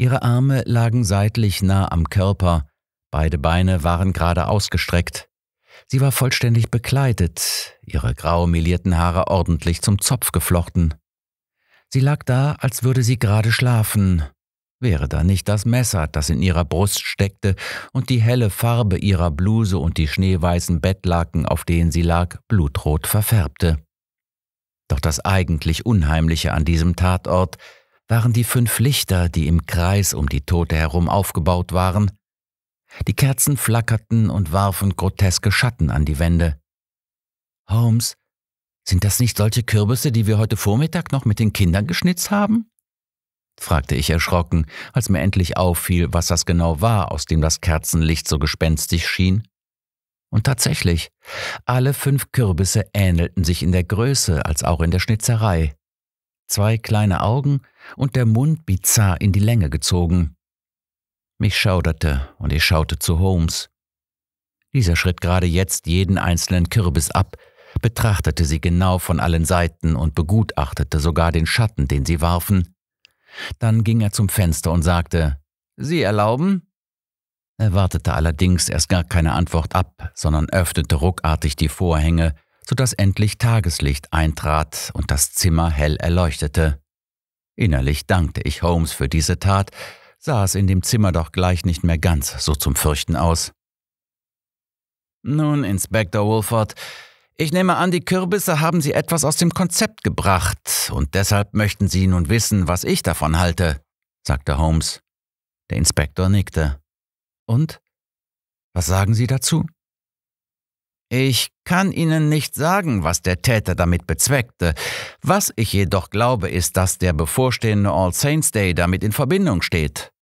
Ihre Arme lagen seitlich nah am Körper, beide Beine waren gerade ausgestreckt. Sie war vollständig bekleidet, ihre grau melierten Haare ordentlich zum Zopf geflochten. Sie lag da, als würde sie gerade schlafen. Wäre da nicht das Messer, das in ihrer Brust steckte und die helle Farbe ihrer Bluse und die schneeweißen Bettlaken, auf denen sie lag, blutrot verfärbte. Doch das eigentlich Unheimliche an diesem Tatort waren die fünf Lichter, die im Kreis um die Tote herum aufgebaut waren. Die Kerzen flackerten und warfen groteske Schatten an die Wände. Holmes, sind das nicht solche Kürbisse, die wir heute Vormittag noch mit den Kindern geschnitzt haben? fragte ich erschrocken, als mir endlich auffiel, was das genau war, aus dem das Kerzenlicht so gespenstig schien. Und tatsächlich, alle fünf Kürbisse ähnelten sich in der Größe als auch in der Schnitzerei zwei kleine Augen und der Mund bizarr in die Länge gezogen. Mich schauderte und ich schaute zu Holmes. Dieser schritt gerade jetzt jeden einzelnen Kürbis ab, betrachtete sie genau von allen Seiten und begutachtete sogar den Schatten, den sie warfen. Dann ging er zum Fenster und sagte, Sie erlauben? Er wartete allerdings erst gar keine Antwort ab, sondern öffnete ruckartig die Vorhänge sodass endlich Tageslicht eintrat und das Zimmer hell erleuchtete. Innerlich dankte ich Holmes für diese Tat, sah es in dem Zimmer doch gleich nicht mehr ganz so zum Fürchten aus. Nun, Inspektor Wolford, ich nehme an, die Kürbisse haben Sie etwas aus dem Konzept gebracht, und deshalb möchten Sie nun wissen, was ich davon halte, sagte Holmes. Der Inspektor nickte. Und? Was sagen Sie dazu? Ich kann Ihnen nicht sagen, was der Täter damit bezweckte. Was ich jedoch glaube, ist, dass der bevorstehende All Saints Day damit in Verbindung steht.